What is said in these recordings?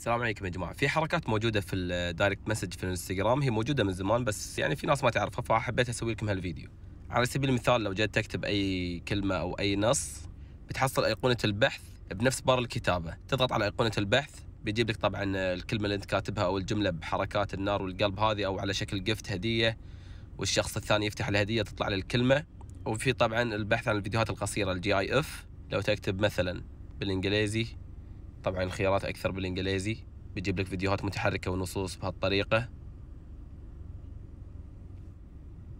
السلام عليكم يا جماعه في حركات موجوده في الدايركت مسج في الانستغرام هي موجوده من زمان بس يعني في ناس ما تعرفها فحبيت اسوي لكم هالفيديو على سبيل المثال لو جيت تكتب اي كلمه او اي نص بتحصل ايقونه البحث بنفس بار الكتابه تضغط على ايقونه البحث بيجيب لك طبعا الكلمه اللي انت كاتبها او الجمله بحركات النار والقلب هذه او على شكل جفت هديه والشخص الثاني يفتح الهديه تطلع له الكلمه وفي طبعا البحث عن الفيديوهات القصيره الجي اي اف لو تكتب مثلا بالانجليزي طبعا الخيارات أكثر بالإنجليزي بيجيب لك فيديوهات متحركة ونصوص بهالطريقة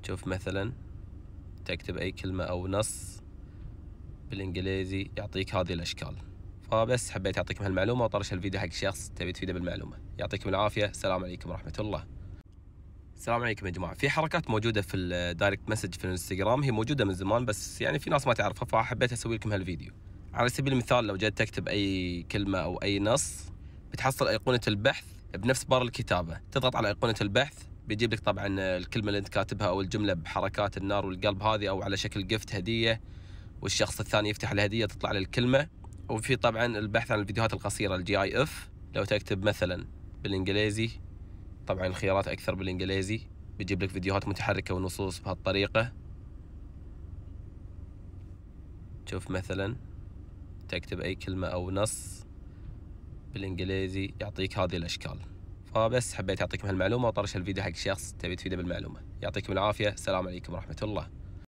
شوف مثلا تكتب أي كلمة أو نص بالإنجليزي يعطيك هذه الأشكال فبس حبيت أعطيكم هالمعلومة وطرش الفيديو حق شخص تبي تفيده بالمعلومة يعطيكم العافية السلام عليكم ورحمة الله السلام عليكم يا جماعه في حركات موجوده في الدايركت مسج في الانستغرام هي موجوده من زمان بس يعني في ناس ما تعرفها فحبيت اسوي لكم هالفيديو على سبيل المثال لو جيت تكتب أي كلمة أو أي نص بتحصل أيقونة البحث بنفس بار الكتابة تضغط على أيقونة البحث بيجيب لك طبعا الكلمة اللي انت كاتبها او الجملة بحركات النار والقلب هذه او على شكل جفت هدية والشخص الثاني يفتح الهدية تطلع له الكلمة وفي طبعا البحث عن الفيديوهات القصيرة الجي اي اف لو تكتب مثلا بالانجليزي طبعا الخيارات اكثر بالانجليزي بيجيب لك فيديوهات متحركة ونصوص بهالطريقة شوف مثلا تكتب أي كلمة أو نص بالإنجليزي يعطيك هذه الأشكال فبس حبيت أعطيكم هالمعلومة وطرش الفيديو حق شخص تبي تفيده بالمعلومة يعطيكم العافية السلام عليكم ورحمة الله